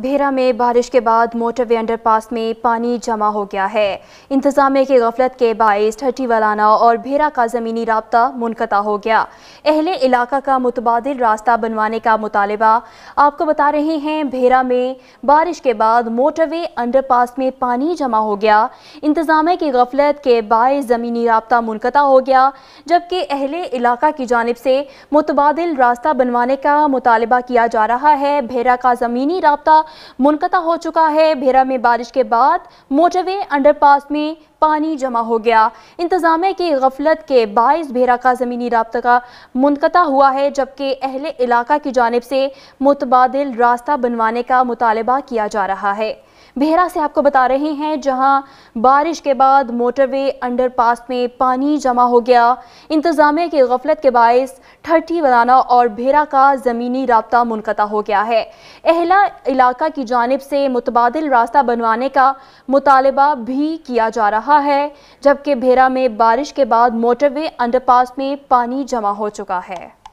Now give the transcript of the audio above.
भेरा में बारिश के बाद मोटरवे अंडरपास में पानी जमा हो गया है इंतजामे की गफलत के बायस ठटी वलाना और भेरा का ज़मीनी रबता मुनकता हो गया अहले इलाका का मुतबाद रास्ता बनवाने का मुतालबा आपको बता रहे हैं भेरा में बारिश के बाद मोटरवे अंडरपास में पानी जमा हो गया इंतजाम की गफलत के बायस ज़मीनी रबता मुनकता हो गया जबकि अहले इलाका की जानब से मुतबाद रास्ता बनवाने का मुतालबा किया जा रहा है भेरा का ज़मीनी रबता मुनकता हो चुका है भेरा में बारिश के बाद मोटरवे अंडरपास में पानी जमा हो गया इंतजामिया की गफलत के बायस भेरा का ज़मीनी रबता का मुनकता हुआ है जबकि अहले इलाका की जानब से मुतबाद रास्ता बनवाने का मुतालबा किया जा रहा है बेहरा से आपको बता रहे हैं जहां बारिश के बाद मोटरवे अंडरपास में पानी जमा हो गया इंतजामिया की गफलत के बायस ठट्ठी बनाना और भेरा का ज़मीनी रबता मुनता हो गया है अहला इलाका की जानब से मुतबाद रास्ता बनवाने का मुतालबा भी किया जा रहा है जबकि भेरा में बारिश के बाद मोटरवे अंडरपास में पानी जमा हो चुका है